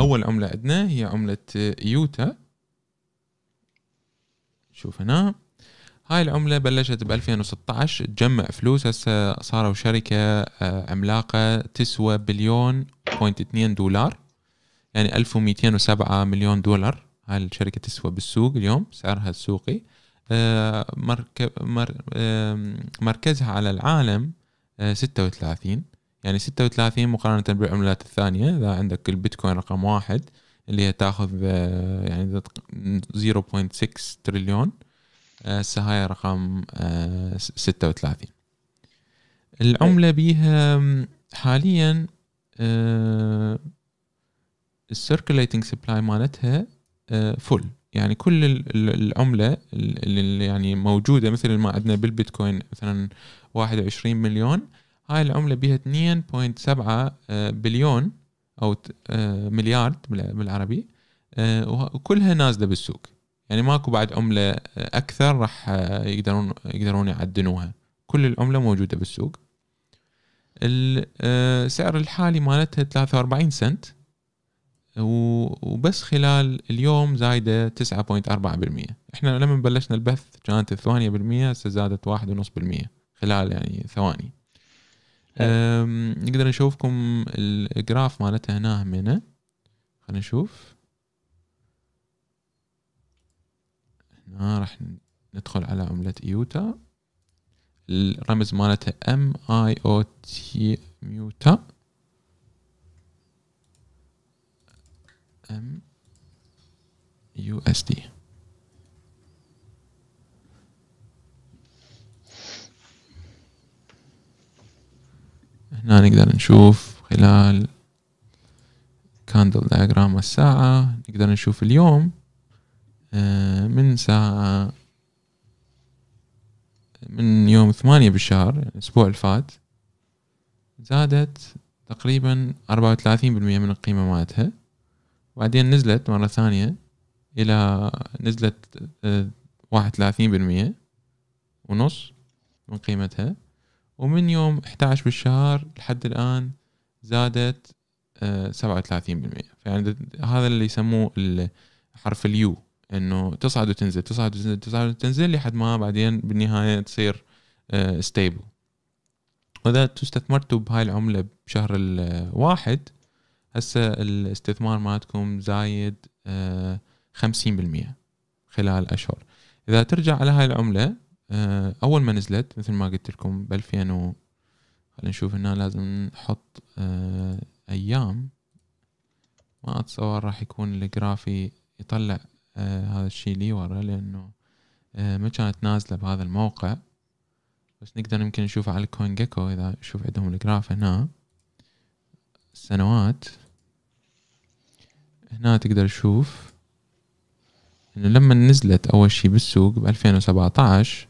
أول عملة عندنا هي عملة يوتا شوف هنا هاي العملة بلشت ب 2016 تجمع فلوس هسه صاروا شركة آه، عملاقة تسوى بليون بوينت اثنين دولار يعني 1207 مليون دولار هاي الشركة تسوى بالسوق اليوم سعرها السوقي آه، مركب مركزها على العالم 36 آه، يعني 36 مقارنة بالعملات الثانية إذا عندك البيتكوين رقم واحد اللي هي تاخذ آه، يعني 0.6 تريليون هسه آه، هاي رقم 36 آه، العملة بيها حاليا السيركليتنج سبلاي مالتها فل يعني كل العملة اللي يعني موجودة مثل ما عندنا بالبيتكوين مثلا 21 مليون هاي العملة بيها 2.7 آه، بليون أو آه، مليارد بالعربي آه، وكلها نازلة بالسوق يعني ماكو بعد عملة أكثر راح يقدرون يقدرون يعدنوها كل العملة موجودة بالسوق السعر الحالي مالتها 43 سنت وبس خلال اليوم زايدة 9.4% احنا لما بلشنا البث كانت الثمانية بالمية هسه زادت واحد ونص بالمية خلال يعني ثواني آه. نقدر نشوفكم الجراف مالتها هنا همينه خلينا نشوف هنا راح ندخل على عملة إيوتا الرمز مالتها ام اي او تي ميوتا ام يو اس دي هنا نقدر نشوف خلال كاندل دياجرام الساعة نقدر نشوف اليوم آه، من ساعة من يوم ثمانية بالشهر يعني الأسبوع الفات زادت تقريبا أربعة وثلاثين بالمية من القيمة مالتها وبعدين نزلت مرة ثانية إلى نزلت آه، واحد وثلاثين بالمية ونص من قيمتها ومن يوم 11 بالشهر لحد الآن زادت 37% آه، فيعني هذا اللي يسموه حرف اليو انه تصعد وتنزل تصعد وتنزل تصعد وتنزل لحد ما بعدين بالنهايه تصير ستيبل آه، واذا استثمرتوا بهاي العمله بشهر الواحد هسه الاستثمار مالتكم زايد آه، خمسين بالمية خلال اشهر اذا ترجع على هاي العمله آه، اول ما نزلت مثل ما قلت لكم ب 2000 و خلينا نشوف هنا لازم نحط آه، ايام ما اتصور راح يكون الجرافي يطلع آه، هذا الشيء لي ورا لانه ما كانت نازله بهذا الموقع بس نقدر يمكن نشوفه على الكوين جيكو اذا شوف عندهم الجراف هنا السنوات هنا تقدر تشوف انه لما نزلت اول شي بالسوق ب 2017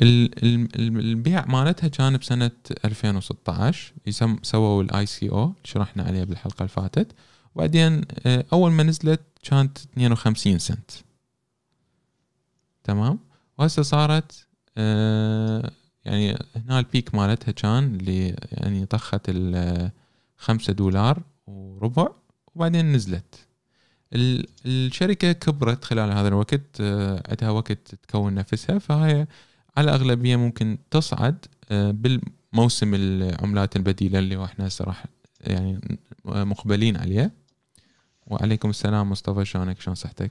البيع مالتها كان بسنه 2016 يسم سووا الاي سي او شرحنا عليه بالحلقه اللي فاتت وبعدين آه، اول ما نزلت كانت 52 سنت تمام وهسه صارت آه، يعني هنا البيك مالتها كان اللي يعني طخت ال 5 آه، دولار وربع وبعدين نزلت الشركة كبرت خلال هذا الوقت عندها وقت تكون نفسها فهي على أغلبية ممكن تصعد آه، بالموسم العملات البديله اللي احنا راح يعني مقبلين عليه وعليكم السلام مصطفى شلونك شلون صحتك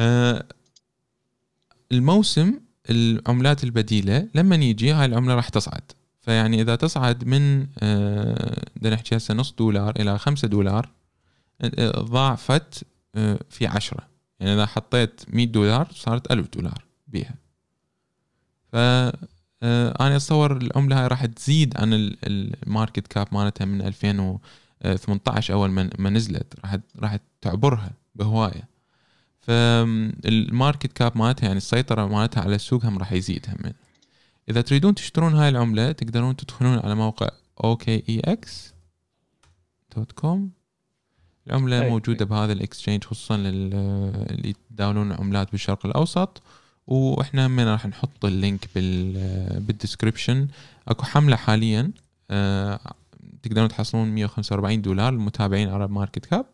آه، الموسم العملات البديله لما يجي هاي العمله راح تصعد فيعني اذا تصعد من آه، بدنا نحكي هسه نص دولار الى خمسة دولار ضاعفت في عشرة يعني اذا حطيت مية دولار صارت ألف دولار بيها ف آه، انا اتصور العمله هاي راح تزيد عن الماركت كاب مالتها من 2018 اول ما نزلت راح راح تعبرها بهوايه فالماركت كاب مالتها يعني السيطره مالتها على السوق هم راح يزيد هم اذا تريدون تشترون هاي العمله تقدرون تدخلون على موقع OKEX.com العمله موجوده بهذا الاكسشينج خصوصا آه، اللي يتداولون العملات بالشرق الاوسط واحنا من راح نحط اللينك بال بالديسكربشن اكو حمله حاليا آه، تقدرون تحصلون 145 دولار لمتابعين عرب ماركت كاب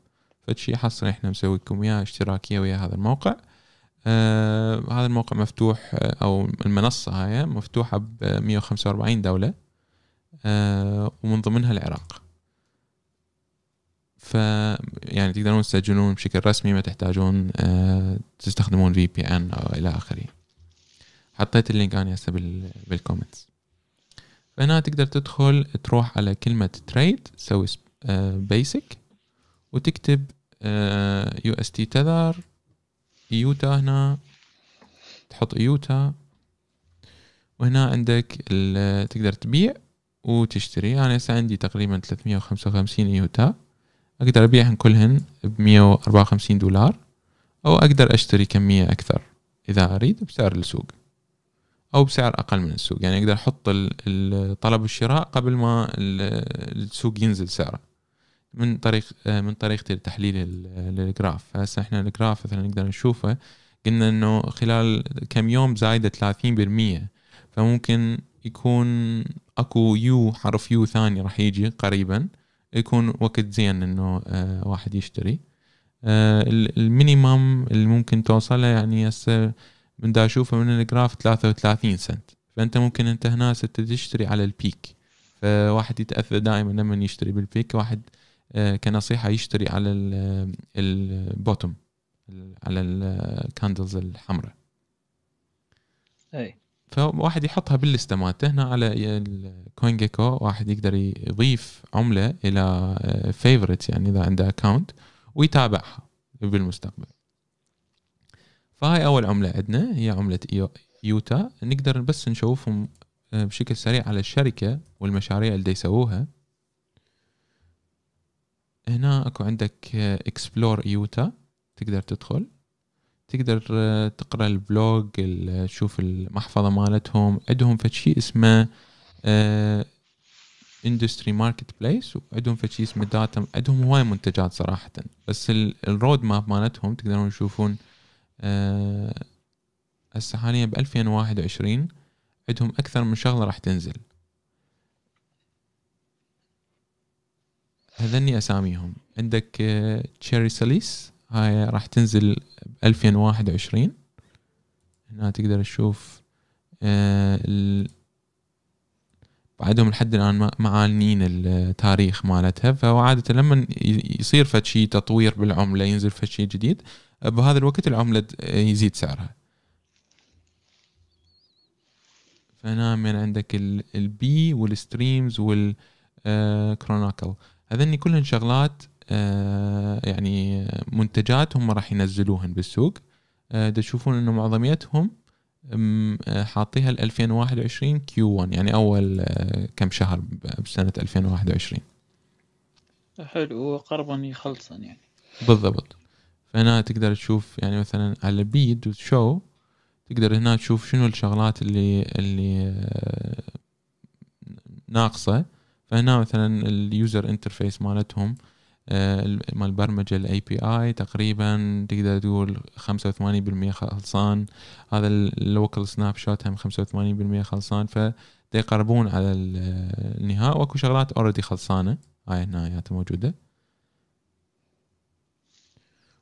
فشي حصل احنا مسوي لكم اياه اشتراكيه ويا هذا الموقع آه هذا الموقع مفتوح آه، او المنصه هاي مفتوحه ب 145 دوله آه ومن ضمنها العراق ف يعني تقدرون تسجلون بشكل رسمي ما تحتاجون آه، تستخدمون في بي ان او الى اخره حطيت اللينك انا هسه بالكومنتس فهنا تقدر تدخل تروح على كلمة تريد تسوي بيسك آه، وتكتب يو اس تي تذر يوتا هنا تحط يوتا وهنا عندك تقدر تبيع وتشتري انا هسه عندي تقريبا 355 يوتا أقدر أبيعهن كلهن بمية وأربعة وخمسين دولار أو أقدر أشتري كمية أكثر إذا أريد بسعر السوق أو بسعر أقل من السوق يعني أقدر أحط الطلب والشراء قبل ما السوق ينزل سعره من طريق آه، من طريقتي لتحليل الجراف فهسه احنا الجراف مثلا نقدر نشوفه قلنا انه خلال كم يوم زايدة 30% فممكن يكون اكو يو حرف يو ثاني راح يجي قريبا يكون وقت زين انه آه، واحد يشتري آه، المينيمم اللي ممكن توصله يعني هسه من دا اشوفه من الجراف 33 سنت فانت ممكن انت هنا تشتري على البيك فواحد يتاثر دائما لما يشتري بالبيك واحد آه، كنصيحه يشتري على البوتوم على الكاندلز الحمراء اي فواحد يحطها باللسته مالته هنا على الكوين جيكو واحد يقدر يضيف عمله الى فيفورت آه، يعني اذا عنده اكونت ويتابعها بالمستقبل فهاي اول عمله عندنا هي عمله يوتا نقدر بس نشوفهم آه، بشكل سريع على الشركه والمشاريع اللي يسووها هنا اكو عندك اكسبلور آه، يوتا تقدر تدخل تقدر آه، تقرا البلوج تشوف المحفظه مالتهم عندهم فشي اسمه اندستري ماركت بليس وعندهم فشي اسمه داتا عندهم هواي منتجات صراحه بس الرود ماب مالتهم تقدرون تشوفون آه، هسه حاليا ب 2021 عندهم اكثر من شغله راح تنزل هذني اساميهم عندك تشيري آه، سليس هاي راح تنزل ب 2021 هنا تقدر تشوف آه، ال... بعدهم لحد الان معانين التاريخ مالتها فعاده لما يصير فد تطوير بالعمله ينزل فد جديد بهذا الوقت العمله آه، يزيد سعرها فهنا من عندك البي والستريمز والكروناكل آه، هذني كلهن شغلات آه، يعني منتجات هم راح ينزلوهن بالسوق آه، تشوفون انه معظميتهم آه، حاطيها ل 2021 كيو 1 يعني اول كم شهر بسنه 2021 حلو وقربا يخلصا يعني بالضبط فهنا تقدر تشوف يعني مثلا على بيد وشو تقدر هنا تشوف شنو الشغلات اللي اللي ناقصه فهنا مثلا اليوزر انترفيس مالتهم آه، مال البرمجه الاي بي اي تقريبا تقدر تقول 85% خلصان هذا اللوكل سناب شوت هم 85% خلصان يقربون على النهاء واكو شغلات اوريدي خلصانه هاي هنا موجوده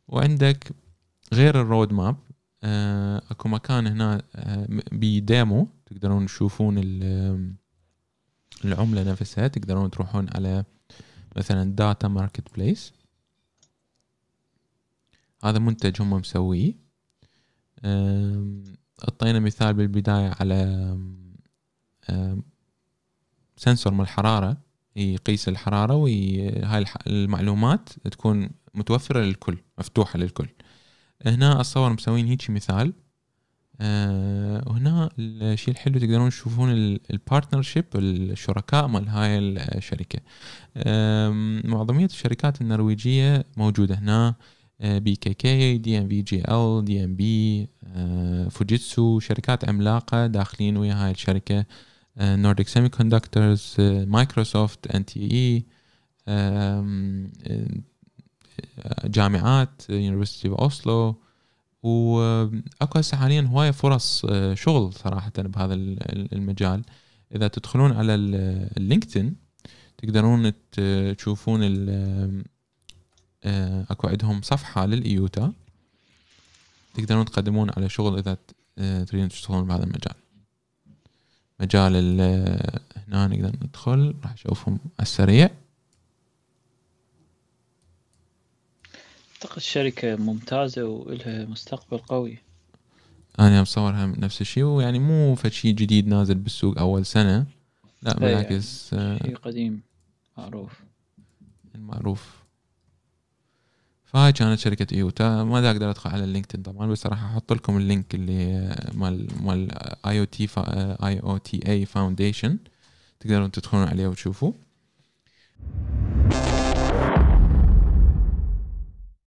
وعندك غير الرود ماب آه، اكو مكان هنا آه، بديمو تقدرون تشوفون العمله نفسها تقدرون تروحون على مثلا داتا ماركت بليس هذا منتج هم مسويه اعطينا مثال بالبداية على سنسور مال الحرارة يقيس الحرارة وهاي المعلومات تكون متوفرة للكل مفتوحة للكل هنا اتصور مسوين هيجي مثال وهنا آه، الشيء الحلو تقدرون تشوفون البارتنرشيب الشركاء مال هاي الشركه معظميه الشركات النرويجيه موجوده هنا آه، بي كي كي دي ام في جي ال دي ام بي آه، فوجيتسو شركات عملاقه داخلين ويا هاي الشركه نورديك سيمي كوندكترز مايكروسوفت ان تي اي جامعات يونيفرستي اوف اوسلو واكو هسه حاليا هوايه فرص آه، شغل صراحه بهذا المجال اذا تدخلون على اللينكدين تقدرون تشوفون آه، اكو عندهم صفحه للايوتا تقدرون تقدمون على شغل اذا آه، تريدون تشتغلون بهذا المجال مجال هنا نقدر ندخل راح اشوفهم السريع اعتقد الشركه ممتازه والها مستقبل قوي انا مصورها نفس الشيء ويعني مو فشي جديد نازل بالسوق اول سنه لا إيه، بالعكس شيء آه، قديم معروف معروف فهاي كانت شركة ايوتا ما اقدر ادخل على اللينكدين طبعا بس راح احط لكم اللينك اللي مال مال اي او تي اي او تي اي فاونديشن تقدرون تدخلون عليه وتشوفوه